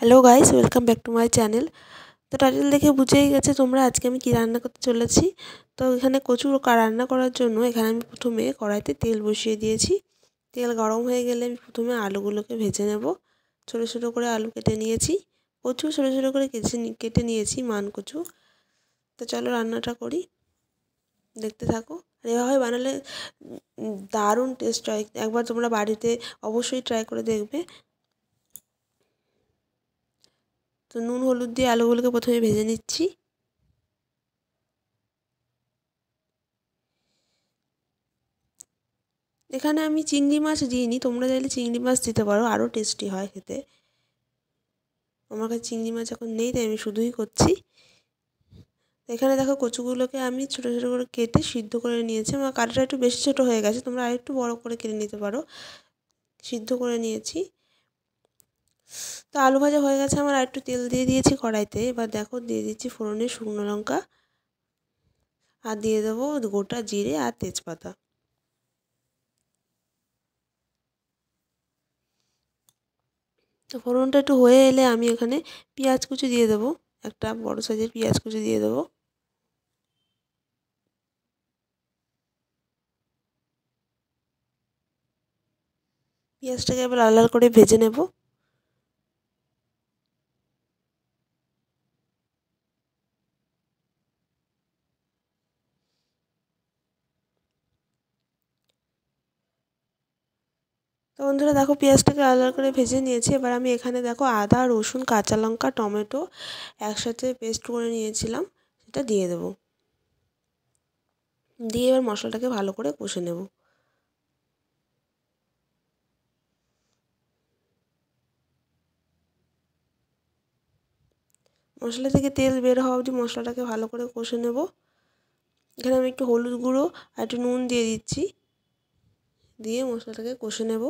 hello guys welcome back to my channel তো title দেখে বুঝেই গেছে তোমরা আজকে আমি কি রান্না করতে চলেছি তো এখানে কচু রান্না করার জন্য এখানে আমি প্রথমে কড়াইতে তেল বসিয়ে দিয়েছি তেল গরম হয়ে গেলে আমি প্রথমে আলুগুলোকে ভেজে নেব ছোটো ছোটো করে আলু কেটে নিয়েছি কচু ছোটো ছোটো করে কেটে কেটে নিয়েছি মান কচু তো চলো রান্নাটা করি দেখতে থাকো আর এভাবে বানালে দারুণ টেস্ট হয় একবার তোমরা বাড়িতে অবশ্যই ট্রাই করে দেখবে তো নুন হলুদ দিয়ে আলুগুলোকে প্রথমে ভেজে নিচ্ছি এখানে আমি চিংড়ি মাছ দিইনি তোমরা চাইলে চিংড়ি মাছ দিতে পারো আরও টেস্টি হয় খেতে আমার কাছে চিংড়ি মাছ এখন নেই তাই আমি শুধুই করছি এখানে দেখো কচুগুলোকে আমি ছোটো ছোটো করে কেটে সিদ্ধ করে নিয়েছি আমার কাটাটা একটু বেশি ছোটো হয়ে গেছে তোমরা আরেকটু বড় করে কেটে নিতে পারো সিদ্ধ করে নিয়েছি তো আলু ভাজা হয়ে গেছে আমার আর একটু তেল দিয়ে দিয়েছি কড়াইতে এবার দেখো দিয়ে দিচ্ছি ফোড়নে শুকনো লঙ্কা আর দিয়ে দেবো গোটা জিরে আর তেজপাতা তো ফোড়নটা একটু হয়ে এলে আমি এখানে পেঁয়াজ কুচি দিয়ে দেবো একটা বড় সাইজের পেঁয়াজ কুচি দিয়ে দেবো পেঁয়াজটাকে এবার আলাল লাল করে ভেজে নেবো তো বন্ধুরা দেখো পেঁয়াজটাকে আলাদা করে ভেজে নিয়েছি এবার আমি এখানে দেখো আদা রসুন কাঁচা লঙ্কা টমেটো একসাথে পেস্ট করে নিয়েছিলাম সেটা দিয়ে দেব দিয়ে এবার মশলাটাকে ভালো করে কষে নেব মশলা থেকে তেল বের হওয়া অবধি মশলাটাকে ভালো করে কষে নেব এখানে আমি একটু হলুদ গুঁড়ো আর একটু নুন দিয়ে দিচ্ছি দিয়ে মশলাটাকে কষে নেবো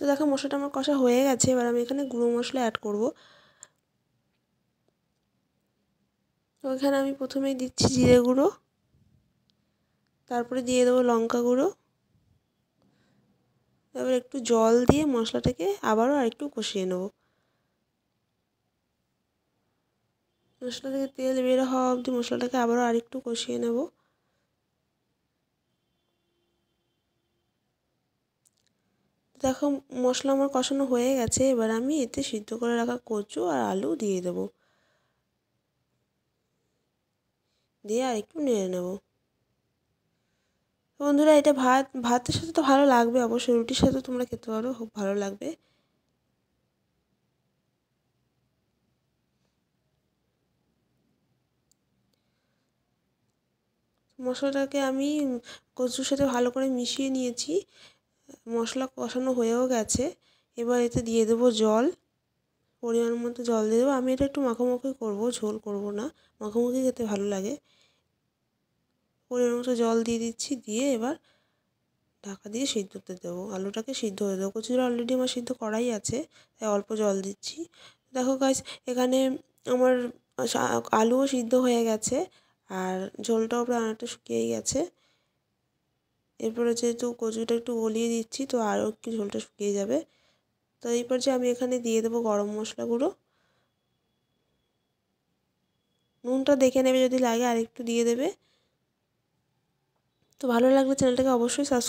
তো দেখো মশলাটা আমার কষা হয়ে গেছে এবার আমি এখানে গুঁড়ো মশলা অ্যাড করব তো এখানে আমি প্রথমেই দিচ্ছি জিরে গুঁড়ো তারপরে দিয়ে দেবো লঙ্কা গুঁড়ো এবার একটু জল দিয়ে মশলাটাকে আবারও আরেকটু কষিয়ে নেব মশলা থেকে তেল বের হওয়া অবধি মশলাটাকে আবারও আরেকটু কষিয়ে নেবো দেখো মশলা আমার কষানো হয়ে গেছে এবার আমি এতে সিদ্ধ করে রাখা কচু আর আলু দিয়ে দেব দিয়ে আর একটু নেড়ে নেব বন্ধুরা এটা ভাত ভাতের সাথে তো ভালো লাগবে অবশ্যই রুটির সাথে তোমরা খেতে পারো খুব ভালো লাগবে মশলাটাকে আমি কচুর সাথে ভালো করে মিশিয়ে নিয়েছি মশলা কষানো হয়েও গেছে এবার এতে দিয়ে দেবো জল পরিমাণ মতো জল দিয়ে দেবো আমি এটা একটু মাখামাখি করবো ঝোল করব না মাখামাখি খেতে ভালো লাগে পরিমাণ মতো জল দিয়ে দিচ্ছি দিয়ে এবার ঢাকা দিয়ে সিদ্ধতে দেবো আলুটাকে সিদ্ধ হয়ে দেবো কচুরা অলরেডি আমার সিদ্ধ করাই আছে তাই অল্প জল দিচ্ছি দেখো গাছ এখানে আমার আলুও সিদ্ধ হয়ে গেছে আর ঝোলটাও প্রায় অনেকটা শুকিয়েই গেছে এরপরে যেহেতু কচুটা একটু গলিয়ে দিচ্ছি তো আরও একটু ঝোলটা শুকিয়ে যাবে তো এই পর্যায়ে আমি এখানে দিয়ে দেবো গরম মশলা গুঁড়ো নুনটা দেখে নেবে যদি লাগে আর একটু দিয়ে দেবে তো ভালো লাগলে চ্যানেলটাকে অবশ্যই সাবস্ক্রাইব